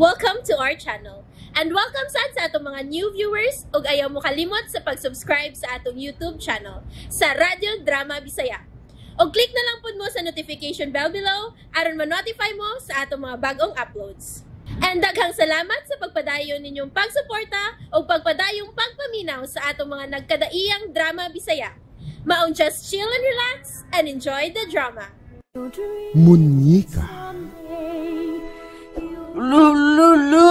Welcome to our channel. And welcome sad sa atong mga new viewers ug ayaw mo kalimot sa pag-subscribe sa atong YouTube channel sa Radio Drama Bisaya. Og click na lang pud mo sa notification bell below aron ma-notify mo sa atong mga bagong uploads. And daghang salamat sa pagpadayon ninyong pagsuporta o pagpadayong pagpaminaw sa atong mga nagkadaiyang drama Bisaya. Maong just chill and relax and enjoy the drama. Munyika. Ala, ala, ala.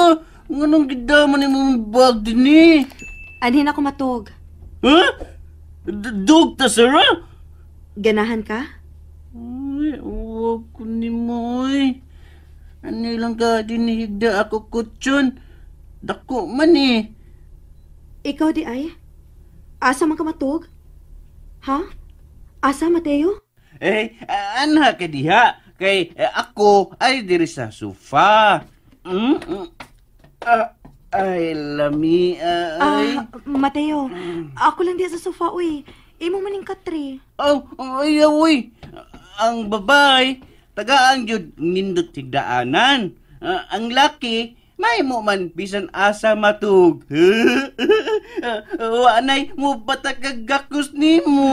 Nganong gidaman ni mong bag din eh. Anhin ako matog. Ha? Huh? Dog ta, Sarah? Ganahan ka? Uy, huwag ko ni mo eh. Ano lang ka dinihigda ako kutsyon. Dako man eh. Ikaw di ay? Asa man ka matog? Ha? Asa, Mateo? Eh, anha ka ha? Kay eh, ako ay diri sa sofa. Mm? Ah, ay, lami, ah, ay. Ah, Mateo, ako lang diyan sa sofa, uy. Imo maning katri. Oh, ay, uy. Ang babae, tagaan yun nindot tigdaanan. Uh, ah, ang laki, may mo man bisan asa matug. Wanay mo batagagakus ni mo.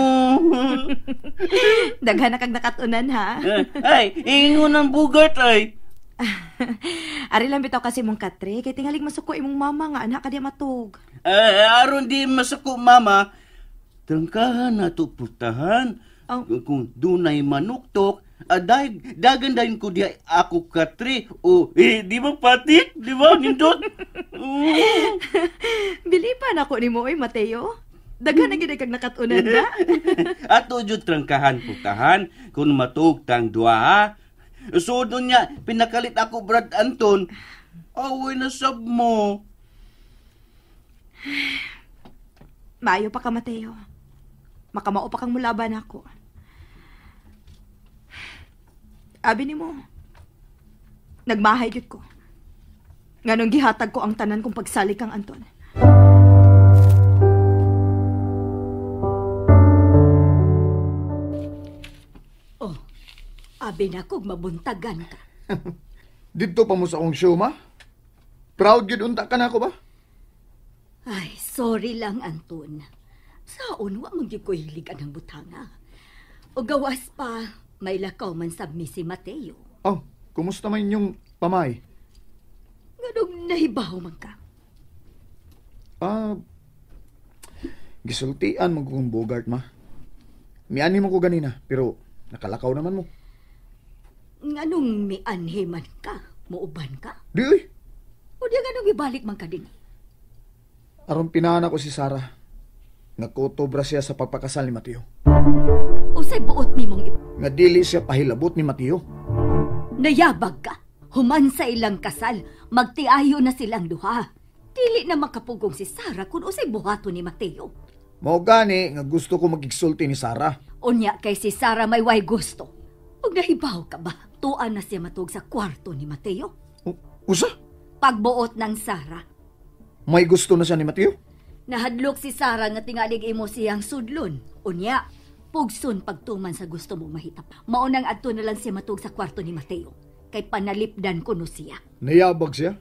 Daghan na kag nakatunan ha. Ah, ay, ingon ang bugat ay. Ari lang bitaw kasi mong katre, kay tingaling masuko imong mama nga anak kadya matug. Eh, eh, aron di masuko mama, trangkahan na to putahan. Oh. Kung dunay manuktok, aday, ah, dagandayin ko di ako katre. O, oh, eh, di ba patik? Di ba, nindot? mm. Oh. Bilipan ako ni mo, eh, Mateo. Daghan na gid kag nakatunan da. Ato jud trangkahan putahan kun matugtang duha So doon niya, pinakalit ako Brad Anton. Away na sab mo. Maayo pa ka, Mateo. Makamao pa kang mulaban ako. Abi ni mo, nagmahay ko. Nganong gihatag ko ang tanan kung pagsali kang Anton. Abi na kog mabuntagan ka. Dito pa mo sa akong show, ma? Proud yun unta ka na ako ba? Ay, sorry lang, Anton. Saon, wa mong hilig ang butanga. O gawas pa, may lakaw man sabmi si Mateo. Oh, kumusta man yung pamay? Ganong nahibaw man ka? Ah, gisultian mo kong Bogart, ma. Miani mo ko ganina, pero nakalakaw naman mo. Nganong may anhiman ka? Muuban ka? Di oy. O di ganong ibalik man ka din? Aron pinana ko si Sarah. Nagkutobra siya sa pagpakasal ni Mateo. O sa'y buot ni mong ip... Nga dili siya pahilabot ni Mateo. Nayabag ka. Human sa ilang kasal. Magtiayo na silang duha. Dili na makapugong si Sarah kung usay buhato ni Mateo. Mo gani nga gusto ko magigsulti ni Sarah. Unya kay si Sarah may way gusto. Pag nahibaw ka ba, tuan na siya matog sa kwarto ni Mateo. U- usa? Pagbuot ng Sara. May gusto na siya ni Mateo? Nahadlok si Sara nga tingalig imo siyang sudlon. Unya, pugson pagtuman sa gusto mo mahitap. Maunang adto na lang siya matog sa kwarto ni Mateo. Kay panalipdan ko no siya. Nayabag siya?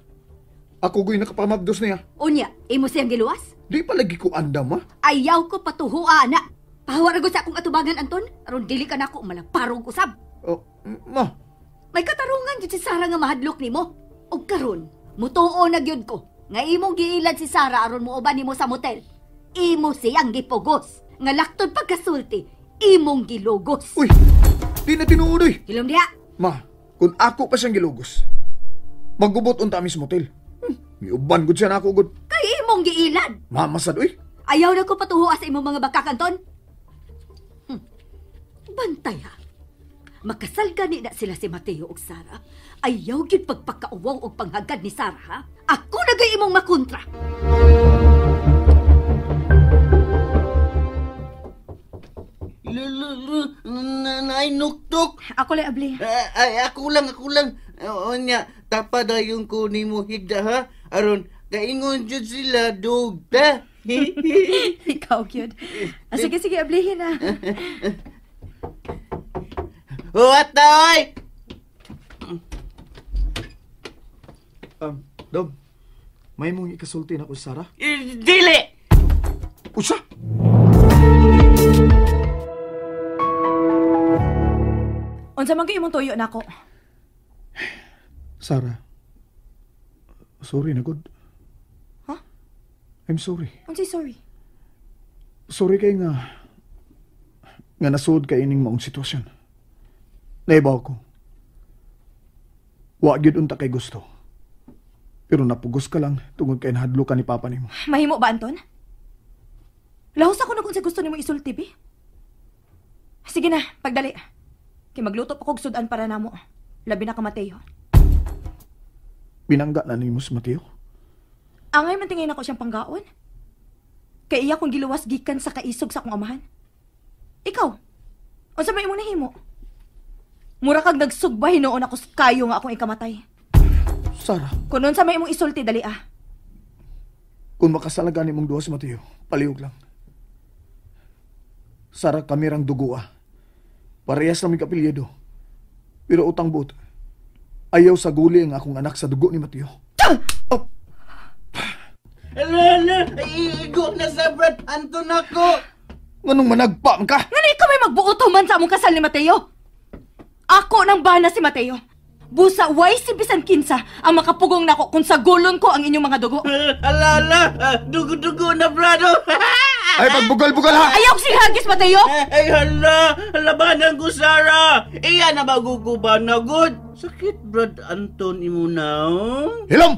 Ako go'y nakapamagdos niya. Unya, imo siyang giluwas? Di palagi ko andam, ha? Ayaw ko patuhua, ana. Pahawarago sa akong atubagan, Anton. Aron dili ka na ako, malagparong usab. Ma! May katarungan yun si Sara nga mahadlok nimo. Og karon, mutuo na gyud ko. Nga imong giilad si Sara aron mo uban nimo sa motel. Imo siyang gipugos. Nga laktod pagkasulti, imong gilugos. Uy! Di na tinuunoy! Hilom diha! Ma, kung ako pa siyang gilugos, magubot unta amis motel. Hmm. Miuban gud siya na ako gud. Kay imong giilad! Ma, masad, uy! Ayaw na ko patuho sa imong mga bakakanton. Hmm. Bantay ha makasal gani na sila si Mateo og Sara, ayaw gyud pagpakauwaw og panghagad ni Sara, ha? Ako na gay imong makontra. Nanay nuktok. Ako lang, Abli. Eh, ay, ako lang, ako lang. Oo eh, niya, tapa da yung kunin mo higda ha. Aron, kaingon dyan sila, dog Ikaw, cute. Ah, sige, sige, ablihin na. What the oy? Um, Dom, may mong ikasulti na ko si Sarah? Eh, Dili! Usa! Unsa man kayo imong tuyo nako? Sarah. Sorry na good. Ha? Huh? I'm sorry. Unsa sorry? Sorry kay nga nga nasud kay ining maong sitwasyon. Naibaw ko. Wa gyud unta kay gusto. Pero napugos ka lang tungod kay nahadlo ka ni papa nimo. Mahimo ba Anton? Lahos ako na kung sa gusto nimo isulti bi. Sige na, pagdali. Kay magluto pa kog sudan para namo. Labi na ka Mateo. Binangga na nimo si Mateo? Angay man tingay nako siyang panggaon. Kay iya kong giluwas gikan sa kaisog sa akong amahan. Ikaw, unsa may imong nahimo? Mura kag nagsugbay noon ako kayo nga akong ikamatay. Sara. Kunon sa may imong isulti, dali ah. Kung makasalagan imong duha si Mateo, paliog lang. Sara, kami dugo ah. Parehas namin kapilyedo. Pero utang buot, ayaw sa guli ang akong anak sa dugo ni Mateo. Ah! Oh. Iigo na sa Anton ako! Nganong managpam ka? Ngani ka may magbuot man sa among kasal ni Mateo? Ako nang bahala si Mateo. Busa, why si bisan kinsa ang makapugong nako kung sa gulon ko ang inyong mga dugo. ala, dugo-dugo na, brado. Ay, pagbugal-bugal ha! Ayaw si Hagis, Mateo! Ay, eh, eh, hala! Labanan ko, Sarah! Iya na maguguba na, good! Sakit, Brad Anton, imuna, oh? Hilom!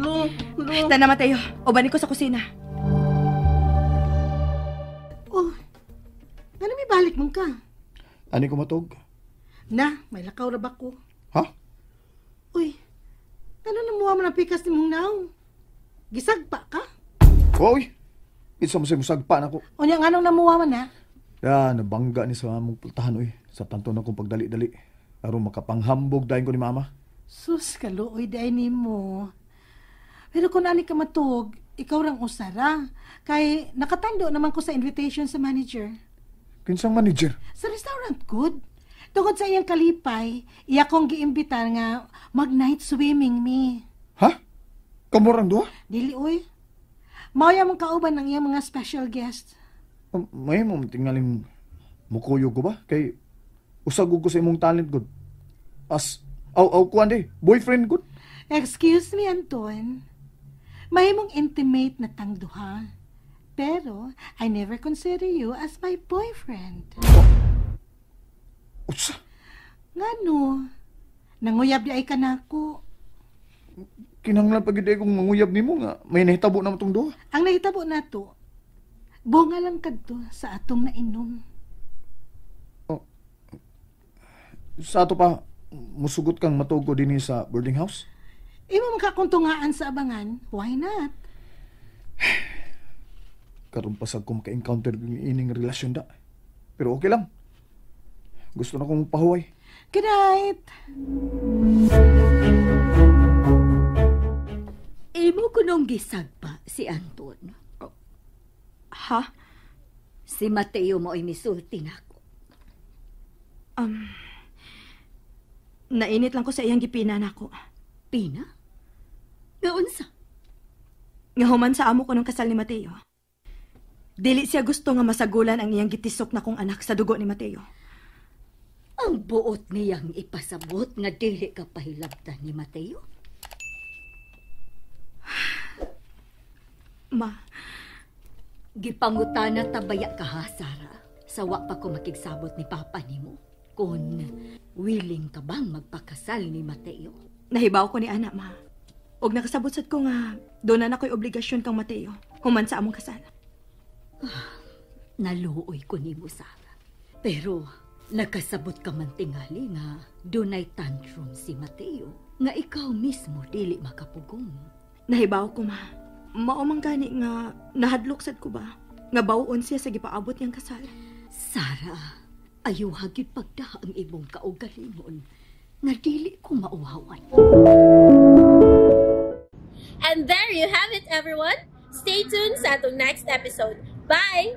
Lo, lo. Tana, Mateo. Obanin ko sa kusina. Oh, ano may balik mong ka? Ani kumatog? Na, may lakaw ra ba ko? Ha? Uy, ano na mo ang pikas ni mong naong? Gisagpa ka? Uy, isa mo sa musagpa na ko. O niya, anong namuha man ha? Ya, nabangga ni sa mong pultahan uy. Sa tanto na kong pagdali-dali. Aron makapanghambog dahin ko ni mama. Sus, kaluoy dahin ni mo. Pero kung ani ka matog, ikaw rang usara. Kay nakatando naman ko sa invitation sa manager. Kinsang manager? Sa restaurant, good. Tungod sa iyang kalipay, iya kong giimbitan nga mag-night swimming me. Ha? Kamurang duha? Dili, uy. Mauya mong kauban ng iyang mga special guest. Um, may mo tingaling mukuyo ko ba? Kay usagog ko sa imong talent good. As, aw, aw, kuhan di, boyfriend good. Excuse me, Anton. May mong intimate na tangduha pero, I never consider you as my boyfriend. Utsa? Nga no. Nanguyab di ay ka na ako. Kinanglan pagid ay kung manguyab nimo nga. May nahitabo na matong duha. Ang nahitabo na to, bunga lang kadto sa atong nainom. Oh. Sa ato pa, musugot kang matugo din sa boarding house? Imo makakuntungaan sa abangan, why not? Karon pa sad ko maka-encounter ng ining relasyon da. Pero okay lang. Gusto na kong pahuway. Good night! Imo ko nung gisagpa si Anton. Oh. Ha? Si Mateo mo ay misulting ako. Um, nainit lang ko sa iyang gipinan ako. Pina? Ngaon sa? Ngahuman sa amo ko ng kasal ni Mateo. Dili siya gusto nga masagulan ang iyang gitisok na kong anak sa dugo ni Mateo. Ang buot niyang ipasabot nga dili ka pahilabtan ni Mateo. Ma, gipangutana tabaya ka ha, Sara. Sawa pa ko makigsabot ni papa nimo. Kun willing ka bang magpakasal ni Mateo? Nahibaw ko ni anak, ma. Og nakasabot sad ko nga doon na na ko'y obligasyon kang Mateo. Human sa among kasal naluoy ko ni Musara. Pero nakasabot ka man tingali nga dunay tantrum si Mateo nga ikaw mismo dili makapugong. Nahibaw ko ma. Maumang gani nga nahadlok sad ko ba nga bawon siya sa gipaabot niyang kasal. Sara, ayuha gyud pagdaha ang imong kaugalingon nga dili ko mauhawan. And there you have it everyone. Stay tuned sa atong next episode. Bye!